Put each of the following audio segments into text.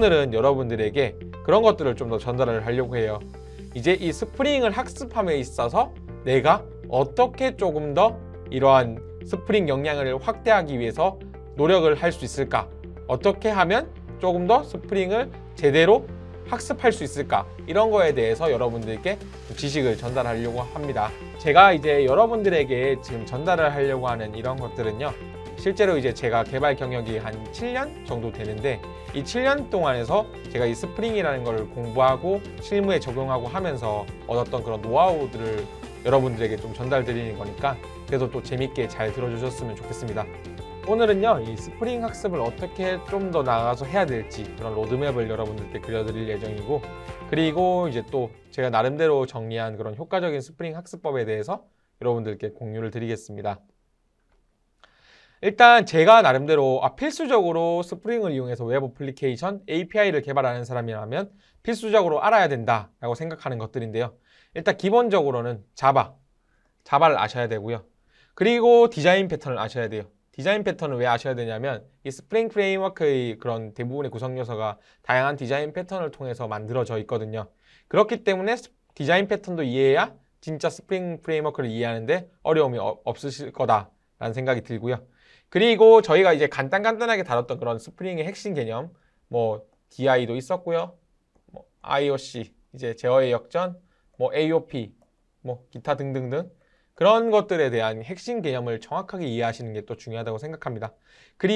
오늘은 여러분들에게 그런 것들을 좀 더 전달을 하려고 해요. 이제 이 스프링을 학습함에 있어서 내가 어떻게 조금 더 이러한 스프링 역량을 확대하기 위해서 노력을 할 수 있을까? 어떻게 하면 조금 더 스프링을 제대로 학습할 수 있을까? 이런 거에 대해서 여러분들께 지식을 전달하려고 합니다. 제가 이제 여러분들에게 지금 전달을 하려고 하는 이런 것들은요. 실제로 이제 제가 개발 경력이 한 7년 정도 되는데 이 7년 동안에서 제가 이 스프링이라는 걸 공부하고 실무에 적용하고 하면서 얻었던 그런 노하우들을 여러분들에게 좀 전달드리는 거니까 그래도 또 재밌게 잘 들어주셨으면 좋겠습니다. 오늘은요 이 스프링 학습을 어떻게 좀 더 나아가서 해야 될지 그런 로드맵을 여러분들께 그려드릴 예정이고 그리고 이제 또 제가 나름대로 정리한 그런 효과적인 스프링 학습법에 대해서 여러분들께 공유를 드리겠습니다. 일단 제가 나름대로 아, 필수적으로 스프링을 이용해서 웹 어플리케이션 API를 개발하는 사람이라면 필수적으로 알아야 된다라고 생각하는 것들인데요. 일단 기본적으로는 자바, 자바를 아셔야 되고요. 그리고 디자인 패턴을 아셔야 돼요. 디자인 패턴을 왜 아셔야 되냐면 이 스프링 프레임워크의 그런 대부분의 구성 요소가 다양한 디자인 패턴을 통해서 만들어져 있거든요. 그렇기 때문에 디자인 패턴도 이해해야 진짜 스프링 프레임워크를 이해하는데 어려움이 없으실 거다라는 생각이 들고요. 그리고 저희가 이제 간단간단하게 다뤘던 그런 스프링의 핵심 개념 뭐 DI도 있었고요. 뭐 IOC 이제 제어의 역전, 뭐 AOP, 뭐 기타 등등등 그런 것들에 대한 핵심 개념을 정확하게 이해하시는 게 또 중요하다고 생각합니다.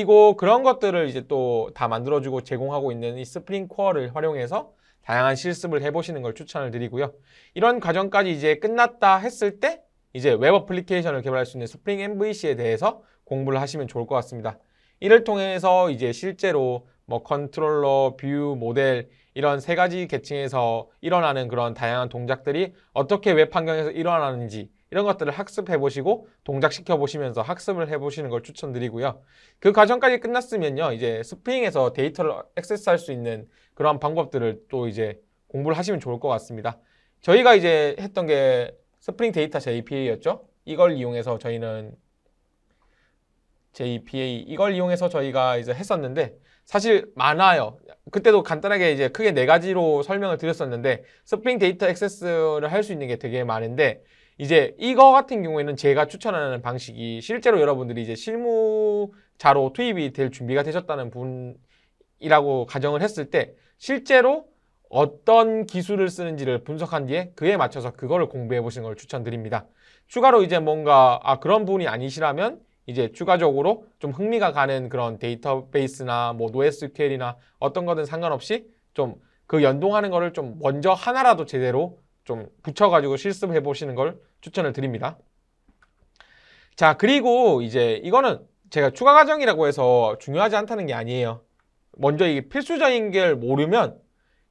그리고 그런 것들을 이제 또 다 만들어주고 제공하고 있는 이 스프링 코어를 활용해서 다양한 실습을 해보시는 걸 추천을 드리고요. 이런 과정까지 이제 끝났다 했을 때 이제 웹 어플리케이션을 개발할 수 있는 스프링 MVC에 대해서 공부를 하시면 좋을 것 같습니다. 이를 통해서 이제 실제로 뭐 컨트롤러, 뷰, 모델 이런 세 가지 계층에서 일어나는 그런 다양한 동작들이 어떻게 웹 환경에서 일어나는지 이런 것들을 학습해 보시고 동작시켜 보시면서 학습을 해 보시는 걸 추천드리고요. 그 과정까지 끝났으면요. 이제 스프링에서 데이터를 액세스할 수 있는 그런 방법들을 또 이제 공부를 하시면 좋을 것 같습니다. 저희가 이제 했던 게 스프링 데이터 JPA였죠. 이걸 이용해서 저희는 JPA 이걸 이용해서 저희가 이제 했었는데 사실 많아요. 그때도 간단하게 이제 크게 네 가지로 설명을 드렸었는데 스프링 데이터 액세스를 할 수 있는 게 되게 많은데 이제 이거 같은 경우에는 제가 추천하는 방식이 실제로 여러분들이 이제 실무자로 투입이 될 준비가 되셨다는 분이라고 가정을 했을 때 실제로 어떤 기술을 쓰는지를 분석한 뒤에 그에 맞춰서 그거를 공부해 보시는 걸 추천드립니다. 추가로 이제 뭔가 아 그런 분이 아니시라면 이제 추가적으로 좀 흥미가 가는 그런 데이터베이스나 뭐 NoSQL이나 어떤 거든 상관없이 좀 그 연동하는 거를 좀 먼저 하나라도 제대로 좀 붙여가지고 실습해 보시는 걸 추천을 드립니다. 자 그리고 이제 이거는 제가 추가 과정이라고 해서 중요하지 않다는 게 아니에요. 먼저 이게 필수적인 걸 모르면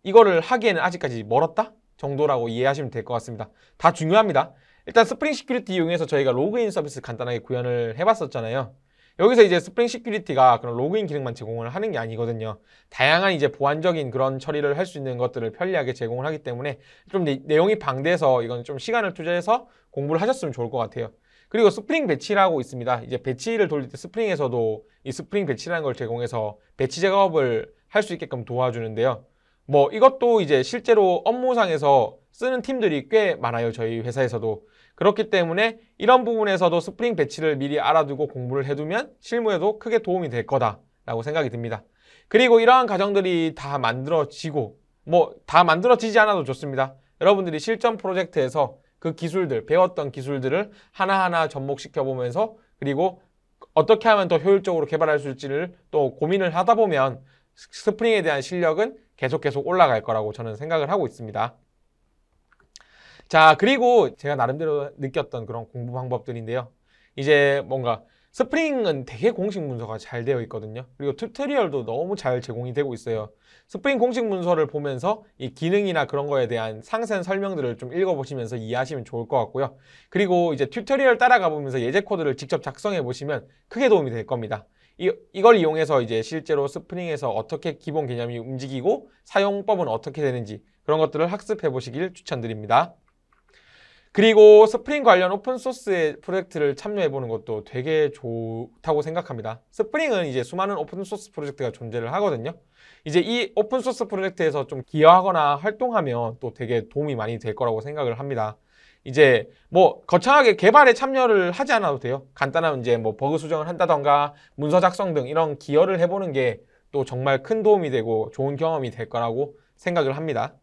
이거를 하기에는 아직까지 멀었다 정도라고 이해하시면 될 것 같습니다. 다 중요합니다. 일단 스프링 시큐리티 이용해서 저희가 로그인 서비스 간단하게 구현을 해봤었잖아요. 여기서 이제 스프링 시큐리티가 그런 로그인 기능만 제공을 하는 게 아니거든요. 다양한 이제 보안적인 그런 처리를 할 수 있는 것들을 편리하게 제공을 하기 때문에 좀 내, 내용이 방대해서 이건 좀 시간을 투자해서 공부를 하셨으면 좋을 것 같아요. 그리고 스프링 배치라고 있습니다. 이제 배치를 돌릴 때 스프링에서도 이 스프링 배치라는 걸 제공해서 배치 작업을 할 수 있게끔 도와주는데요. 뭐 이것도 이제 실제로 업무상에서 쓰는 팀들이 꽤 많아요. 저희 회사에서도. 그렇기 때문에 이런 부분에서도 스프링 배치를 미리 알아두고 공부를 해두면 실무에도 크게 도움이 될 거다라고 생각이 듭니다. 그리고 이러한 과정들이 다 만들어지고 뭐 다 만들어지지 않아도 좋습니다. 여러분들이 실전 프로젝트에서 그 기술들, 배웠던 기술들을 하나하나 접목시켜 보면서 그리고 어떻게 하면 더 효율적으로 개발할 수 있을지를 또 고민을 하다 보면 스프링에 대한 실력은 계속 계속 올라갈 거라고 저는 생각을 하고 있습니다. 자, 그리고 제가 나름대로 느꼈던 그런 공부 방법들인데요. 이제 뭔가 스프링은 되게 공식 문서가 잘 되어 있거든요. 그리고 튜토리얼도 너무 잘 제공이 되고 있어요. 스프링 공식 문서를 보면서 이 기능이나 그런 거에 대한 상세한 설명들을 좀 읽어보시면서 이해하시면 좋을 것 같고요. 그리고 이제 튜토리얼 따라가 보면서 예제 코드를 직접 작성해 보시면 크게 도움이 될 겁니다. 이, 이걸 이용해서 이제 실제로 스프링에서 어떻게 기본 개념이 움직이고 사용법은 어떻게 되는지 그런 것들을 학습해 보시길 추천드립니다. 그리고 스프링 관련 오픈소스 의 프로젝트를 참여해보는 것도 되게 좋다고 생각합니다. 스프링은 이제 수많은 오픈소스 프로젝트가 존재를 하거든요. 이제 이 오픈소스 프로젝트에서 좀 기여하거나 활동하면 또 되게 도움이 많이 될 거라고 생각을 합니다. 이제 뭐 거창하게 개발에 참여를 하지 않아도 돼요. 간단한 이제 뭐 버그 수정을 한다던가 문서 작성 등 이런 기여를 해보는 게 또 정말 큰 도움이 되고 좋은 경험이 될 거라고 생각을 합니다.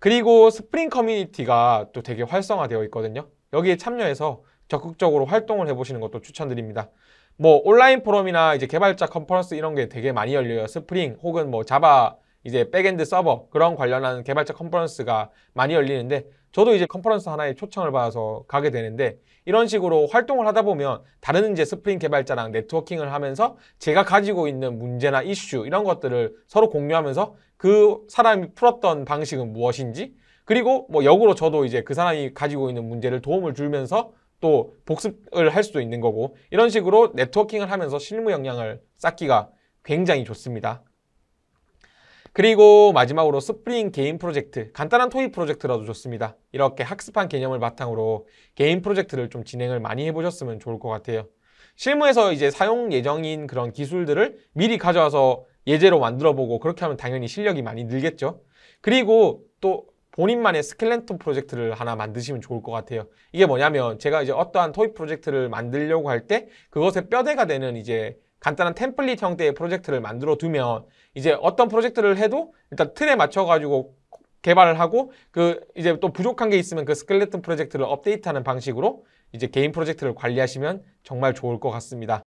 그리고 스프링 커뮤니티가 또 되게 활성화되어 있거든요. 여기에 참여해서 적극적으로 활동을 해보시는 것도 추천드립니다. 뭐 온라인 포럼이나 이제 개발자 컨퍼런스 이런 게 되게 많이 열려요. 스프링 혹은 뭐 자바 이제 백엔드 서버 그런 관련한 개발자 컨퍼런스가 많이 열리는데 저도 이제 컨퍼런스 하나에 초청을 받아서 가게 되는데 이런 식으로 활동을 하다 보면 다른 이제 스프링 개발자랑 네트워킹을 하면서 제가 가지고 있는 문제나 이슈 이런 것들을 서로 공유하면서 그 사람이 풀었던 방식은 무엇인지 그리고 뭐 역으로 저도 이제 그 사람이 가지고 있는 문제를 도움을 주면서 또 복습을 할 수도 있는 거고 이런 식으로 네트워킹을 하면서 실무 역량을 쌓기가 굉장히 좋습니다. 그리고 마지막으로 스프링 개인 프로젝트, 간단한 토익 프로젝트라도 좋습니다. 이렇게 학습한 개념을 바탕으로 개인 프로젝트를 좀 진행을 많이 해보셨으면 좋을 것 같아요. 실무에서 이제 사용 예정인 그런 기술들을 미리 가져와서 예제로 만들어 보고 그렇게 하면 당연히 실력이 많이 늘겠죠. 그리고 또 본인만의 스켈레톤 프로젝트를 하나 만드시면 좋을 것 같아요. 이게 뭐냐면 제가 이제 어떠한 토익 프로젝트를 만들려고 할 때 그것의 뼈대가 되는 이제 간단한 템플릿 형태의 프로젝트를 만들어 두면 이제 어떤 프로젝트를 해도 일단 틀에 맞춰 가지고 개발을 하고 그 이제 또 부족한 게 있으면 그 스켈레톤 프로젝트를 업데이트하는 방식으로 이제 개인 프로젝트를 관리하시면 정말 좋을 것 같습니다.